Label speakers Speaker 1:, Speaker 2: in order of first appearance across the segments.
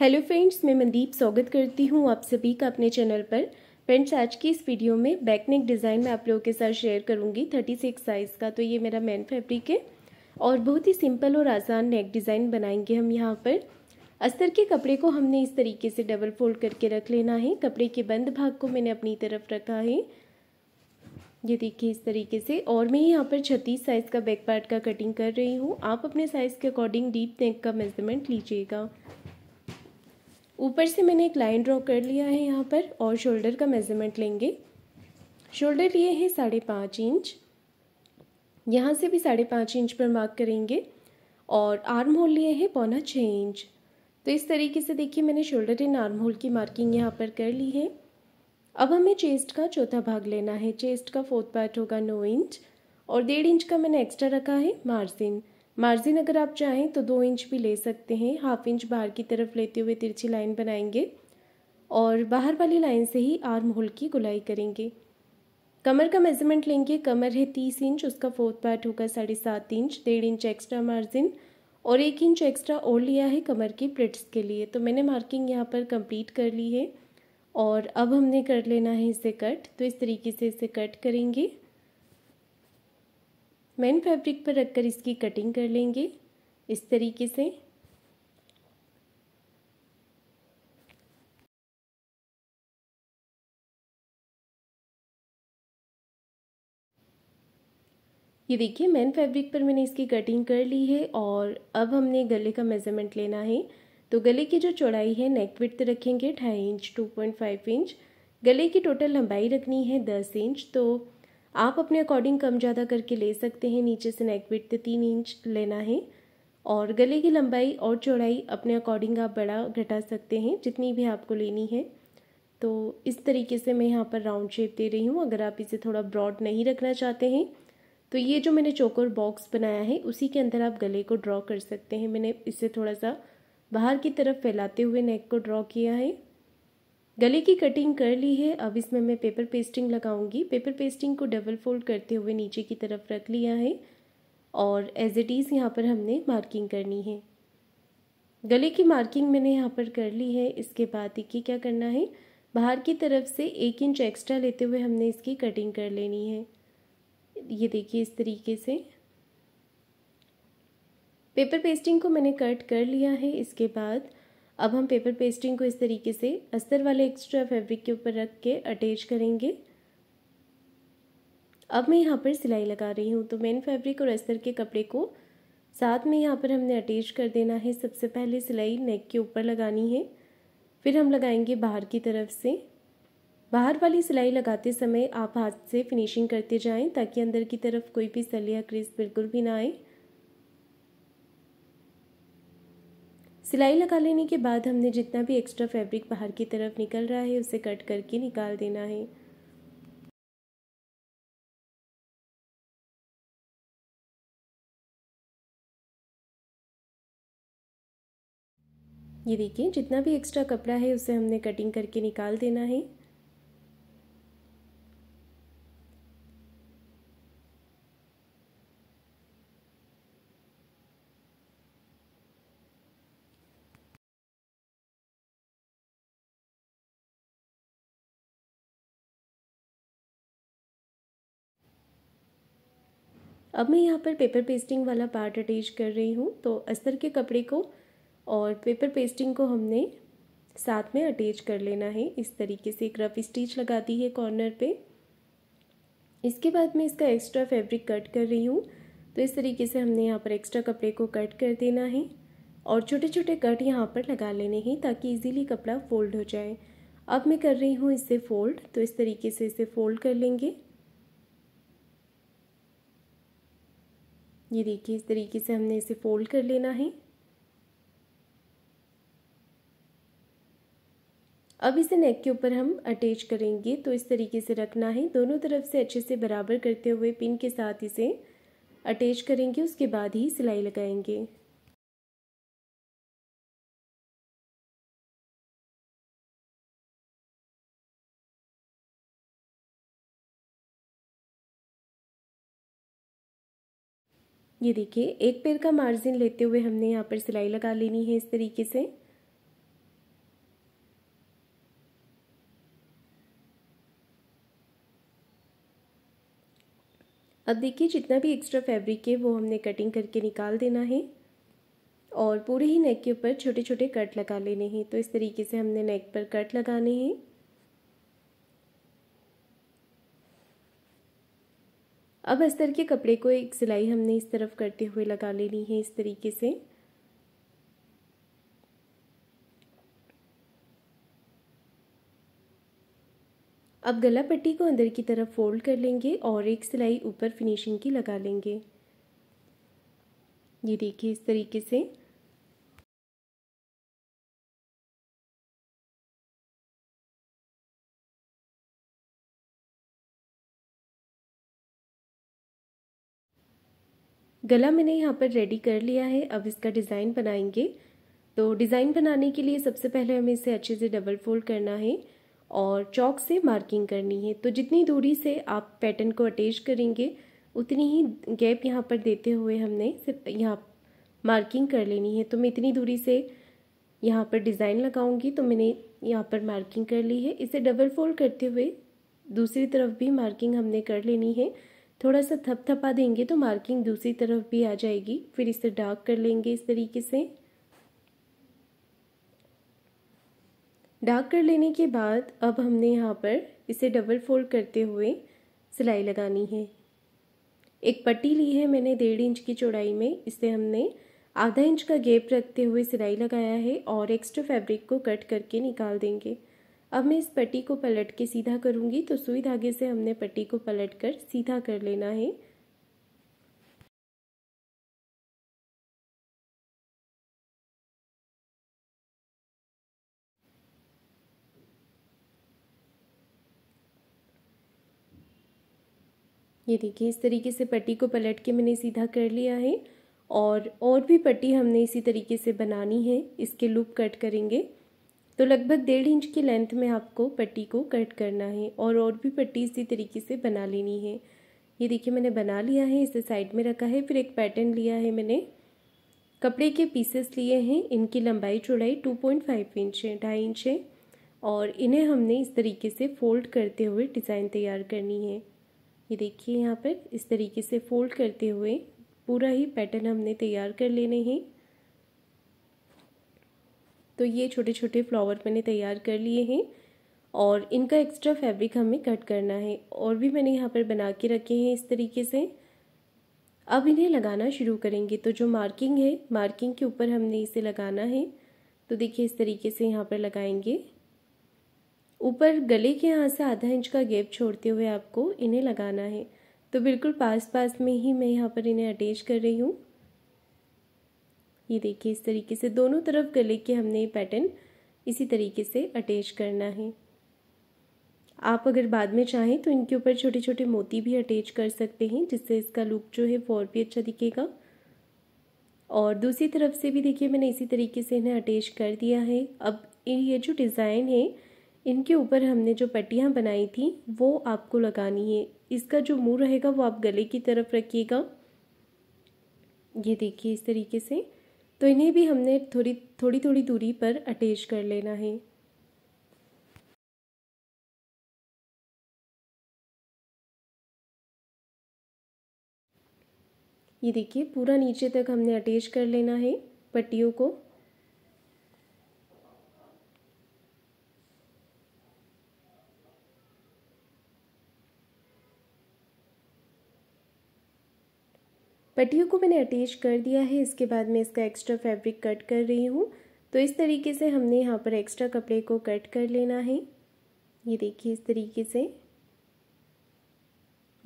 Speaker 1: hello friends मैं मंदीप स्वागत करती हूँ आप सभी का अपने चैनल पर फ्रेंड्स आज की इस वीडियो में बैकनेक डिज़ाइन मैं आप लोगों के साथ शेयर करूँगी थर्टी सिक्स साइज़ का तो ये मेरा मेन फैब्रिक है और बहुत ही सिंपल और आसान नेक डिज़ाइन बनाएंगे हम यहाँ पर अस्तर के कपड़े को हमने इस तरीके से डबल फोल्ड करके रख लेना है कपड़े के बंद भाग को मैंने अपनी तरफ रखा है ये देखिए इस तरीके से और मैं यहाँ पर छत्तीस साइज़ का बैक पार्ट का कटिंग कर रही हूँ आप अपने साइज़ के अकॉर्डिंग डीप नेक का मेजरमेंट लीजिएगा ऊपर से मैंने एक लाइन ड्रॉ कर लिया है यहाँ पर और शोल्डर का मेज़रमेंट लेंगे शोल्डर लिए है साढ़े पाँच इंच यहाँ से भी साढ़े पाँच इंच पर मार्क करेंगे और आर्म होल लिए है पौना छः इंच तो इस तरीके से देखिए मैंने शोल्डर एंड आर्म होल की मार्किंग यहाँ पर कर ली है अब हमें चेस्ट का चौथा भाग लेना है चेस्ट का फोर्थ पार्ट होगा नौ इंच और डेढ़ इंच का मैंने एक्स्ट्रा रखा है मार्जिन मार्जिन अगर आप चाहें तो दो इंच भी ले सकते हैं हाफ इंच बाहर की तरफ लेते हुए तिरछी लाइन बनाएंगे और बाहर वाली लाइन से ही आर्म होल की गुलाई करेंगे कमर का मेजरमेंट लेंगे कमर है तीस इंच उसका फोर्थ पार्ट होगा साढ़े सात इंच डेढ़ इंच एक्स्ट्रा मार्जिन और एक इंच एक्स्ट्रा और लिया है कमर की प्लेट्स के लिए तो मैंने मार्किंग यहाँ पर कंप्लीट कर ली है और अब हमने कर लेना है इसे कट तो इस तरीके से इसे कट करेंगे मेन फैब्रिक पर रखकर इसकी कटिंग कर लेंगे इस तरीके से ये देखिए मैन फैब्रिक पर मैंने इसकी कटिंग कर ली है और अब हमने गले का मेज़रमेंट लेना है तो गले की जो चौड़ाई है नेक विथ रखेंगे ढाई inch two point five inch गले की टोटल लंबाई रखनी है दस इंच तो आप अपने अकॉर्डिंग कम ज़्यादा करके ले सकते हैं नीचे से नेक विट तीन इंच लेना है और गले की लंबाई और चौड़ाई अपने अकॉर्डिंग आप बड़ा घटा सकते हैं जितनी भी आपको लेनी है तो इस तरीके से मैं यहाँ पर राउंड शेप दे रही हूँ अगर आप इसे थोड़ा ब्रॉड नहीं रखना चाहते हैं तो ये जो मैंने चोकर बॉक्स बनाया है उसी के अंदर आप गले को ड्रॉ कर सकते हैं मैंने इसे थोड़ा सा बाहर की तरफ फैलाते हुए नेक को ड्रॉ किया है गले की कटिंग कर ली है अब इसमें मैं पेपर पेस्टिंग लगाऊंगी पेपर पेस्टिंग को डबल फोल्ड करते हुए नीचे की तरफ रख लिया है और एज इट इज़ यहाँ पर हमने मार्किंग करनी है गले की मार्किंग मैंने यहाँ पर कर ली है इसके बाद देखिए क्या करना है बाहर की तरफ से एक इंच एक्स्ट्रा लेते हुए हमने इसकी कटिंग कर लेनी है ये देखिए इस तरीके से पेपर पेस्टिंग को मैंने कट कर लिया है इसके बाद अब हम पेपर पेस्टिंग को इस तरीके से अस्तर वाले एक्स्ट्रा फैब्रिक के ऊपर रख के अटैच करेंगे अब मैं यहाँ पर सिलाई लगा रही हूँ तो मेन फैब्रिक और अस्तर के कपड़े को साथ में यहाँ पर हमने अटैच कर देना है सबसे पहले सिलाई नेक के ऊपर लगानी है फिर हम लगाएंगे बाहर की तरफ से बाहर वाली सिलाई लगाते समय आप हाथ से फिनिशिंग करते जाएं ताकि अंदर की तरफ कोई भी सल या क्रीज बिल्कुल भी ना आए सिलाई लगा लेने के बाद हमने जितना भी एक्स्ट्रा फैब्रिक बाहर की तरफ निकल रहा है उसे कट करके निकाल देना है ये देखिए जितना भी एक्स्ट्रा कपड़ा है उसे हमने कटिंग करके निकाल देना है अब मैं यहाँ पर पेपर पेस्टिंग वाला पार्ट अटैच कर रही हूँ तो अस्तर के कपड़े को और पेपर पेस्टिंग को हमने साथ में अटैच कर लेना है इस तरीके से एक रफ स्टिच लगा दी है कॉर्नर पे इसके बाद मैं इसका एक्स्ट्रा फैब्रिक कट कर रही हूँ तो इस तरीके से हमने यहाँ पर एक्स्ट्रा कपड़े को कट कर देना है और छोटे छोटे कट यहाँ पर लगा लेने हैं ताकि इजीली कपड़ा फोल्ड हो जाए अब मैं कर रही हूँ इसे फोल्ड तो इस तरीके से इसे फोल्ड कर लेंगे ये देखिए इस तरीके से हमने इसे फोल्ड कर लेना है अब इसे नेक के ऊपर हम अटैच करेंगे तो इस तरीके से रखना है दोनों तरफ से अच्छे से बराबर करते हुए पिन के साथ इसे अटैच करेंगे उसके बाद ही सिलाई लगाएंगे ये देखिए एक पैर का मार्जिन लेते हुए हमने यहाँ पर सिलाई लगा लेनी है इस तरीके से अब देखिए जितना भी एक्स्ट्रा फैब्रिक है वो हमने कटिंग करके निकाल देना है और पूरे ही नेक के ऊपर छोटे छोटे कट लगा लेने हैं तो इस तरीके से हमने नेक पर कट लगाने हैं अब अस्तर के कपड़े को एक सिलाई हमने इस तरफ करते हुए लगा लेनी है इस तरीके से अब गला पट्टी को अंदर की तरफ फोल्ड कर लेंगे और एक सिलाई ऊपर फिनिशिंग की लगा लेंगे ये देखिए इस तरीके से गला मैंने यहाँ पर रेडी कर लिया है अब इसका डिज़ाइन बनाएंगे तो डिज़ाइन बनाने के लिए सबसे पहले हमें इसे अच्छे से डबल फोल्ड करना है और चौक से मार्किंग करनी है तो जितनी दूरी से आप पैटर्न को अटैच करेंगे उतनी ही गैप यहाँ पर देते हुए हमने यहाँ मार्किंग कर लेनी है तो मैं इतनी दूरी से यहाँ पर डिज़ाइन लगाऊंगी तो मैंने यहाँ पर मार्किंग कर ली है इसे डबल फोल्ड करते हुए दूसरी तरफ भी मार्किंग हमने कर लेनी है थोड़ा सा थपथपा देंगे तो मार्किंग दूसरी तरफ भी आ जाएगी फिर इसे डार्क कर लेंगे इस तरीके से डार्क कर लेने के बाद अब हमने यहाँ पर इसे डबल फोल्ड करते हुए सिलाई लगानी है एक पट्टी ली है मैंने डेढ़ इंच की चौड़ाई में इसे हमने आधा इंच का गैप रखते हुए सिलाई लगाया है और एक्स्ट्रा फैब्रिक को कट करके निकाल देंगे अब मैं इस पट्टी को पलट के सीधा करूंगी तो सुई धागे से हमने पट्टी को पलट कर सीधा कर लेना है ये देखिए इस तरीके से पट्टी को पलट के मैंने सीधा कर लिया है और और भी पट्टी हमने इसी तरीके से बनानी है इसके लूप कट करेंगे तो लगभग डेढ़ इंच की लेंथ में आपको पट्टी को कट करना है और और भी पट्टी इसी तरीके से बना लेनी है ये देखिए मैंने बना लिया है इसे साइड में रखा है फिर एक पैटर्न लिया है मैंने कपड़े के पीसेस लिए हैं इनकी लंबाई चौड़ाई 2.5 इंच है ढाई इंच है और इन्हें हमने इस तरीके से फोल्ड करते हुए डिज़ाइन तैयार करनी है ये देखिए यहाँ पर इस तरीके से फोल्ड करते हुए पूरा ही पैटर्न हमने तैयार कर लेने हैं तो ये छोटे छोटे फ्लावर मैंने तैयार कर लिए हैं और इनका एक्स्ट्रा फैब्रिक हमें कट करना है और भी मैंने यहाँ पर बना के रखे हैं इस तरीके से अब इन्हें लगाना शुरू करेंगे तो जो मार्किंग है मार्किंग के ऊपर हमने इसे लगाना है तो देखिए इस तरीके से यहाँ पर लगाएंगे ऊपर गले के यहाँ से आधा इंच का गैप छोड़ते हुए आपको इन्हें लगाना है तो बिल्कुल पास पास में ही मैं यहाँ पर इन्हें अटैच कर रही हूँ ये देखिए इस तरीके से दोनों तरफ गले के हमने ये पैटर्न इसी तरीके से अटैच करना है आप अगर बाद में चाहें तो इनके ऊपर छोटे छोटे मोती भी अटैच कर सकते हैं जिससे इसका लुक जो है वो और भी अच्छा दिखेगा और दूसरी तरफ से भी देखिए मैंने इसी तरीके से इन्हें अटैच कर दिया है अब ये जो डिज़ाइन है इनके ऊपर हमने जो पट्टियाँ बनाई थी वो आपको लगानी है इसका जो मुँह रहेगा वो आप गले की तरफ रखिएगा ये देखिए इस तरीके से तो इन्हें भी हमने थोड़ी थोड़ी थोड़ी दूरी पर अटैच कर लेना है ये देखिए पूरा नीचे तक हमने अटैच कर लेना है पट्टियों को पट्टियों को मैंने अटैच कर दिया है इसके बाद मैं इसका एक्स्ट्रा फैब्रिक कट कर रही हूँ तो इस तरीके से हमने यहाँ पर एक्स्ट्रा कपड़े को कट कर लेना है ये देखिए इस तरीके से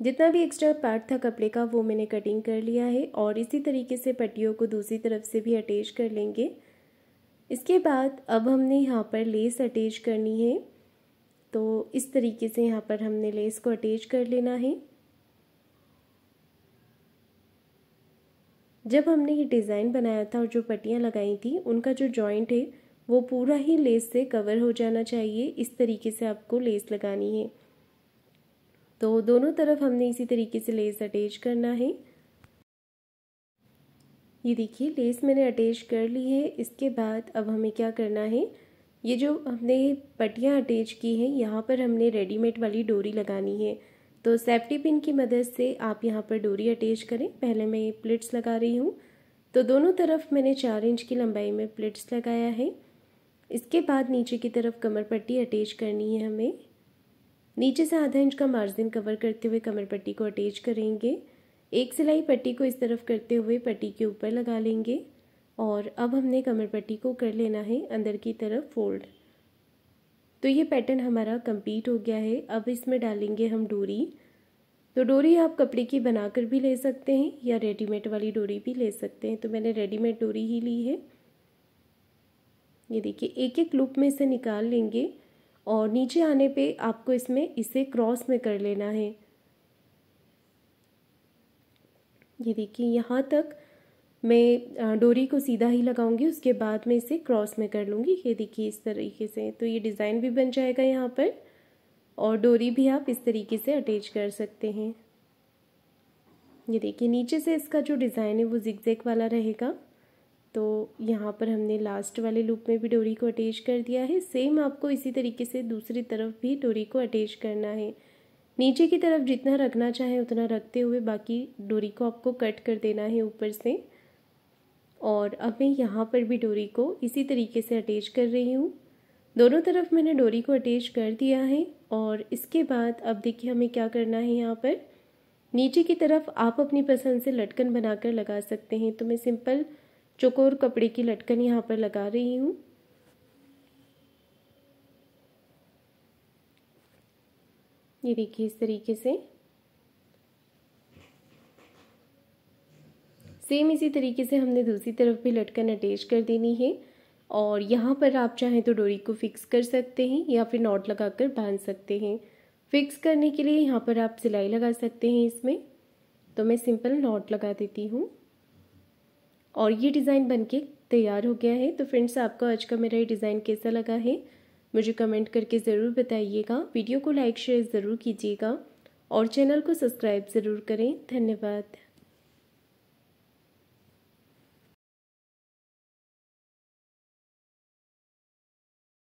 Speaker 1: जितना भी एक्स्ट्रा पार्ट था कपड़े का वो मैंने कटिंग कर लिया है और इसी तरीके से पट्टियों को दूसरी तरफ से भी अटैच कर लेंगे इसके बाद अब हमने यहाँ पर लेस अटैच करनी है तो इस तरीके से यहाँ पर हमने लेस को अटैच कर लेना है जब हमने ये डिज़ाइन बनाया था और जो पट्टियाँ लगाई थी उनका जो जॉइंट है वो पूरा ही लेस से कवर हो जाना चाहिए इस तरीके से आपको लेस लगानी है तो दोनों तरफ हमने इसी तरीके से लेस अटैच करना है ये देखिए लेस मैंने अटैच कर ली है इसके बाद अब हमें क्या करना है ये जो हमने पट्टियाँ अटैच की हैं यहाँ पर हमने रेडीमेड वाली डोरी लगानी है तो सेफ्टी पिन की मदद से आप यहाँ पर डोरी अटैच करें पहले मैं ये प्लेट्स लगा रही हूँ तो दोनों तरफ मैंने चार इंच की लंबाई में प्लेट्स लगाया है इसके बाद नीचे की तरफ कमर पट्टी अटैच करनी है हमें नीचे से आधा इंच का मार्जिन कवर करते हुए कमर पट्टी को अटैच करेंगे एक सिलाई पट्टी को इस तरफ करते हुए पट्टी के ऊपर लगा लेंगे और अब हमने कमर पट्टी को कर लेना है अंदर की तरफ फोल्ड तो ये पैटर्न हमारा कंप्लीट हो गया है अब इसमें डालेंगे हम डोरी तो डोरी आप कपड़े की बनाकर भी ले सकते हैं या रेडीमेड वाली डोरी भी ले सकते हैं तो मैंने रेडीमेड डोरी ही ली है ये देखिए एक एक लूप में से निकाल लेंगे और नीचे आने पे आपको इसमें इसे क्रॉस में कर लेना है ये देखिए यहाँ तक मैं डोरी को सीधा ही लगाऊंगी उसके बाद मैं इसे क्रॉस में कर लूँगी ये देखिए इस तरीके से तो ये डिज़ाइन भी बन जाएगा यहाँ पर और डोरी भी आप इस तरीके से अटैच कर सकते हैं ये देखिए नीचे से इसका जो डिज़ाइन है वो जिक वाला रहेगा तो यहाँ पर हमने लास्ट वाले लूप में भी डोरी को अटैच कर दिया है सेम आपको इसी तरीके से दूसरी तरफ भी डोरी को अटैच करना है नीचे की तरफ जितना रखना चाहे उतना रखते हुए बाकी डोरी को आपको कट कर देना है ऊपर से और अब मैं यहाँ पर भी डोरी को इसी तरीके से अटैच कर रही हूँ दोनों तरफ मैंने डोरी को अटैच कर दिया है और इसके बाद अब देखिए हमें क्या करना है यहाँ पर नीचे की तरफ आप अपनी पसंद से लटकन बनाकर लगा सकते हैं तो मैं सिंपल चकोर कपड़े की लटकन यहाँ पर लगा रही हूँ ये देखिए इस तरीके से सेम इसी तरीके से हमने दूसरी तरफ भी लटकन अटैच कर देनी है और यहाँ पर आप चाहें तो डोरी को फिक्स कर सकते हैं या फिर नॉट लगाकर बांध सकते हैं फिक्स करने के लिए यहाँ पर आप सिलाई लगा सकते हैं इसमें तो मैं सिंपल नॉट लगा देती हूँ और ये डिज़ाइन बनके तैयार हो गया है तो फ्रेंड्स आपको आज का मेरा ये डिज़ाइन कैसा लगा है मुझे कमेंट करके ज़रूर बताइएगा वीडियो को लाइक शेयर ज़रूर कीजिएगा और चैनल को सब्सक्राइब ज़रूर करें धन्यवाद